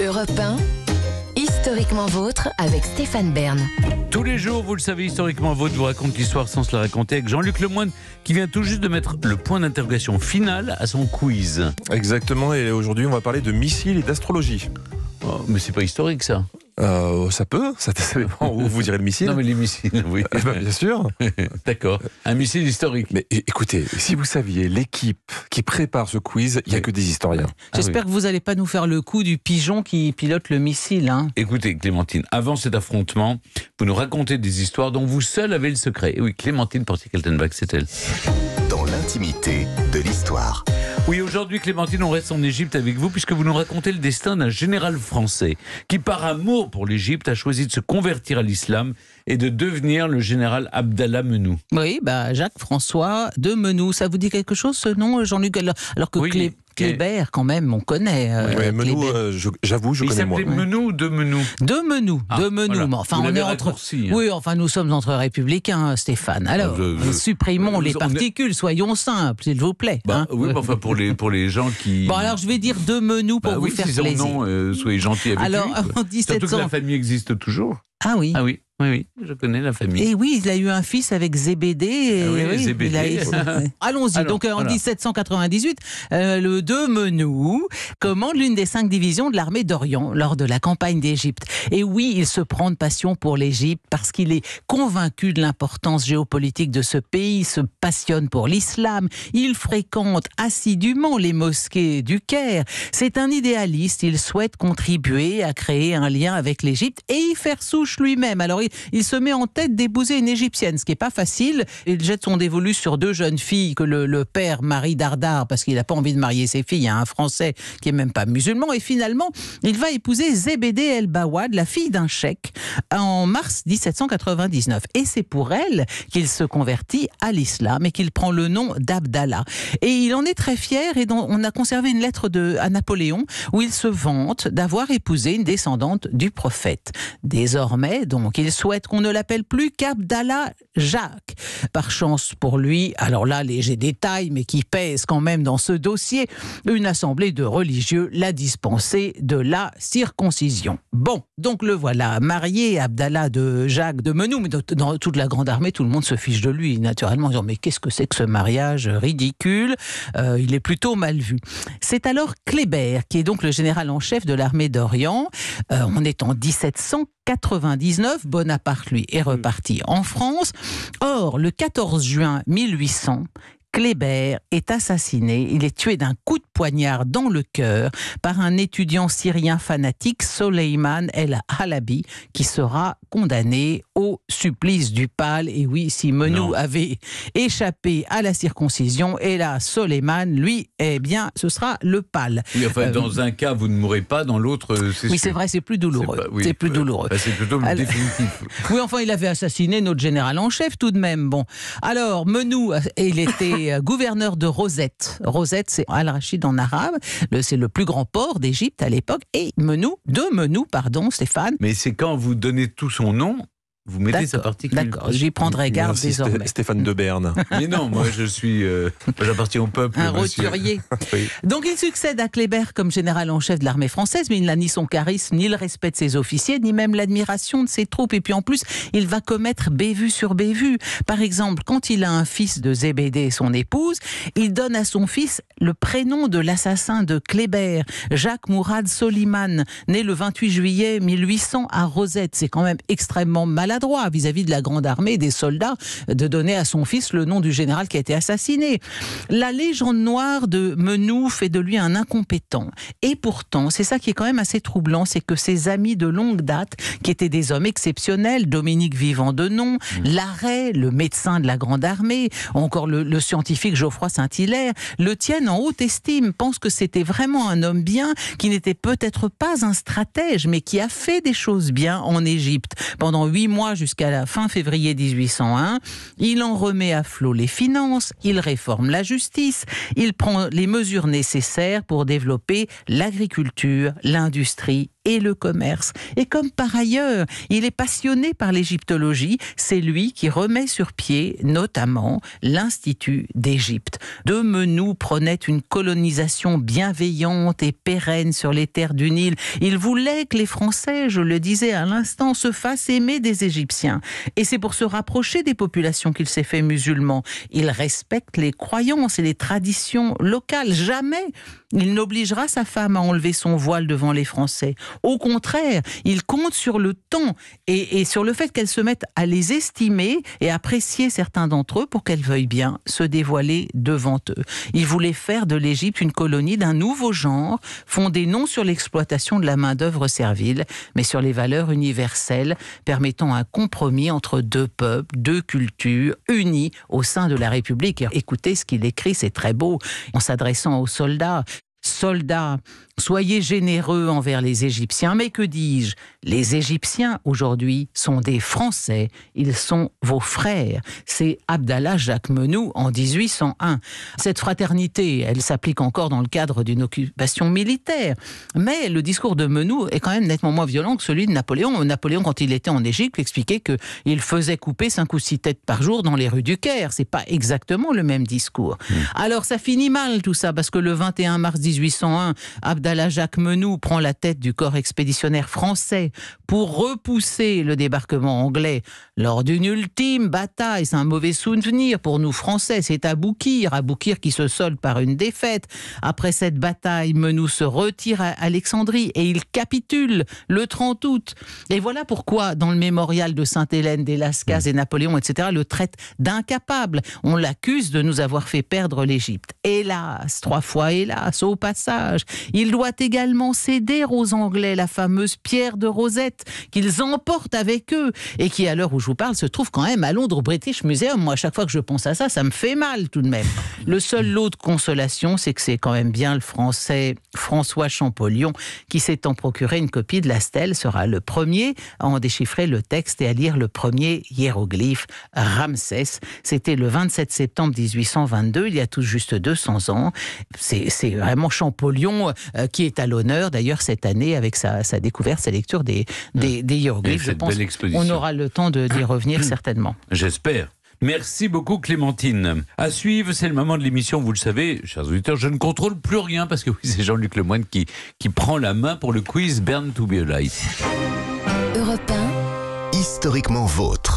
Europe 1, historiquement vôtre avec Stéphane Bern. Tous les jours, vous le savez, historiquement vôtre vous raconte l'histoire sans se la raconter avec Jean-Luc Lemoyne qui vient tout juste de mettre le point d'interrogation final à son quiz. Exactement, et aujourd'hui on va parler de missiles et d'astrologie. Oh, mais c'est pas historique ça. Euh, ça peut, ça, dépend vous direz le missile. Non, mais les missiles, oui. Ah, bah, bien sûr. D'accord. Un missile historique. Mais écoutez, si vous saviez l'équipe qui prépare ce quiz, il n'y a que des historiens. J'espère ah, que vous n'allez pas nous faire le coup du pigeon qui pilote le missile. Hein. Écoutez, Clémentine, avant cet affrontement, vous nous racontez des histoires dont vous seul avez le secret. oui, Clémentine portier keltenbach c'est elle. Dans l'intimité de l'histoire. Oui, aujourd'hui, Clémentine, on reste en Égypte avec vous puisque vous nous racontez le destin d'un général français qui, par amour pour l'Égypte, a choisi de se convertir à l'islam et de devenir le général Abdallah Menou. Oui, bah Jacques François de Menou, ça vous dit quelque chose ce nom, Jean-Luc Alors que Kléber, quand même, on connaît. Euh, oui, Menou, euh, j'avoue, je, je connais moins. Il s'appelait Menou ou De Menou De Menou, ah, De Menou. Enfin, on est entre. Hein. Oui, enfin, nous sommes entre républicains, hein, Stéphane. Ah, alors, supprimons euh, les particules, soyons simples, s'il vous plaît. Bah, hein. Oui, mais enfin, pour les, pour les gens qui. Bon, alors, je vais dire De Menou pour bah, vous oui, faire si plaisir. Non, euh, soyez gentil avec alors, lui. Alors, en 1700. Surtout que la famille existe toujours. Ah oui. Ah oui. Oui, oui, je connais la famille. Et oui, il a eu un fils avec Zébédé. Ah oui, Zébédé. Allons-y. Donc en 1798, euh, le de Menou commande l'une des cinq divisions de l'armée d'Orient lors de la campagne d'Égypte. Et oui, il se prend de passion pour l'Égypte parce qu'il est convaincu de l'importance géopolitique de ce pays, il se passionne pour l'islam, il fréquente assidûment les mosquées du Caire. C'est un idéaliste, il souhaite contribuer à créer un lien avec l'Égypte et y faire souche lui-même. Alors il se met en tête d'épouser une Égyptienne, ce qui n'est pas facile. Il jette son dévolu sur deux jeunes filles que le, père marie Dardar, parce qu'il n'a pas envie de marier ses filles à un Français qui n'est même pas musulman. Et finalement, il va épouser Zébédé El Bawad, la fille d'un cheikh, en mars 1799. Et c'est pour elle qu'il se convertit à l'islam et qu'il prend le nom d'Abdallah. Et il en est très fier et on a conservé une lettre de, à Napoléon où il se vante d'avoir épousé une descendante du prophète. Désormais, donc, il souhaite qu'on ne l'appelle plus qu'Abdallah Jacques. Par chance pour lui, alors là, léger détail, mais qui pèse quand même dans ce dossier, une assemblée de religieux l'a dispensé de la circoncision. Bon, donc le voilà, marié, Abdallah de Jacques de Menou, mais dans toute la grande armée, tout le monde se fiche de lui, naturellement, en disant, mais qu'est-ce que c'est que ce mariage ridicule euh, Il est plutôt mal vu. C'est alors Kléber, qui est donc le général en chef de l'armée d'Orient. Euh, on est en 1700. 99, Bonaparte, lui, est reparti en France. Or, le 14 juin 1800, Kléber est assassiné. Il est tué d'un coup de poignard dans le cœur par un étudiant syrien fanatique, Soleiman El Halabi, qui sera condamné au supplice du pal. Et oui, si Menou avait échappé à la circoncision, et là, Soleiman, lui, eh bien, ce sera le pal. Oui, enfin, euh, dans un cas, vous ne mourrez pas, dans l'autre, euh, c'est Oui, c'est vrai, c'est plus douloureux. C'est plus douloureux. Bah, c'est plutôt définitif. oui, enfin, il avait assassiné notre général en chef tout de même. Bon. Alors, Menou, euh, il était. Euh, gouverneur de Rosette. Rosette, c'est Al-Rachid en arabe. C'est le plus grand port d'Égypte à l'époque. Et Menou, de Menou, pardon, Stéphane. Mais c'est quand vous donnez tout son nom, vous mettez sa particule. D'accord, j'y prendrai garde Merci désormais. Stéphane de Berne. Mais non, moi je suis. Euh, j'appartiens au peuple. Un roturier. Donc il succède à Kléber comme général en chef de l'armée française, mais il n'a ni son charisme, ni le respect de ses officiers, ni même l'admiration de ses troupes. Et puis en plus, il va commettre bévue sur bévue. Par exemple, quand il a un fils de et son épouse, il donne à son fils le prénom de l'assassin de Kléber, Jacques Mourad Soliman, né le 28 juillet 1800 à Rosette. C'est quand même extrêmement malade droit vis-à-vis de la grande armée, des soldats, de donner à son fils le nom du général qui a été assassiné. La légende noire de Menou fait de lui un incompétent. Et pourtant, c'est ça qui est quand même assez troublant, c'est que ses amis de longue date, qui étaient des hommes exceptionnels, Dominique Vivant de nom, mmh. l'arrêt, le médecin de la grande armée, encore le scientifique Geoffroy Saint-Hilaire, le tiennent en haute estime, pensent que c'était vraiment un homme bien, qui n'était peut-être pas un stratège, mais qui a fait des choses bien en Égypte. Pendant huit mois, jusqu'à la fin février 1801. Il en remet à flot les finances, il réforme la justice, il prend les mesures nécessaires pour développer l'agriculture, l'industrie et le commerce. Et comme par ailleurs, il est passionné par l'égyptologie, c'est lui qui remet sur pied notamment l'Institut d'Égypte. De Menou prenait une colonisation bienveillante et pérenne sur les terres du Nil. Il voulait que les Français, je le disais à l'instant, se fassent aimer des Égyptiens. Et c'est pour se rapprocher des populations qu'il s'est fait musulman. Il respecte les croyances et les traditions locales. Jamais il n'obligera sa femme à enlever son voile devant les Français. Au contraire, il compte sur le temps et, sur le fait qu'elles se mettent à les estimer et apprécier certains d'entre eux pour qu'elles veuillent bien se dévoiler devant eux. Il voulait faire de l'Égypte une colonie d'un nouveau genre, fondée non sur l'exploitation de la main-d'œuvre servile, mais sur les valeurs universelles permettant un compromis entre deux peuples, deux cultures, unies au sein de la République. écoutez ce qu'il écrit, c'est très beau, en s'adressant aux soldats soldats, soyez généreux envers les Égyptiens. Mais que dis-je Les Égyptiens, aujourd'hui, sont des Français, ils sont vos frères. C'est Abdallah Jacques Menou en 1801. Cette fraternité, elle s'applique encore dans le cadre d'une occupation militaire. Mais le discours de Menou est quand même nettement moins violent que celui de Napoléon. Napoléon, quand il était en Égypte, expliquait il faisait couper cinq ou six têtes par jour dans les rues du Caire. C'est pas exactement le même discours. Mmh. Alors ça finit mal tout ça, parce que le 21 mars 1801, Abdallah Jacques Menou prend la tête du corps expéditionnaire français pour repousser le débarquement anglais lors d'une ultime bataille. C'est un mauvais souvenir pour nous Français. C'est Aboukir, Aboukir qui se solde par une défaite. Après cette bataille, Menou se retire à Alexandrie et il capitule le 30 août. Et voilà pourquoi, dans le mémorial de Sainte-Hélène, des et Napoléon, etc., le traite d'incapable. On l'accuse de nous avoir fait perdre l'Égypte. Hélas, trois fois hélas, passage. Il doit également céder aux Anglais la fameuse pierre de Rosette qu'ils emportent avec eux et qui, à l'heure où je vous parle, se trouve quand même à Londres au British Museum. Moi, à chaque fois que je pense à ça, ça me fait mal tout de même. Le seul lot de consolation, c'est que c'est quand même bien le français François Champollion qui s'étant procuré une copie de la stèle sera le premier à en déchiffrer le texte et à lire le premier hiéroglyphe Ramsès. C'était le 27 septembre 1822, il y a tout juste 200 ans. C'est vraiment Champollion, euh, qui est à l'honneur d'ailleurs cette année avec sa, découverte, sa lecture des, des, mmh. des hiéroglyphes. aura le temps d'y revenir mmh. certainement. J'espère. Merci beaucoup Clémentine. À suivre, c'est le moment de l'émission, vous le savez, chers auditeurs, je ne contrôle plus rien parce que oui, c'est Jean-Luc Lemoine qui, qui prend la main pour le quiz Burn to be alive. Europe 1. Historiquement vôtre.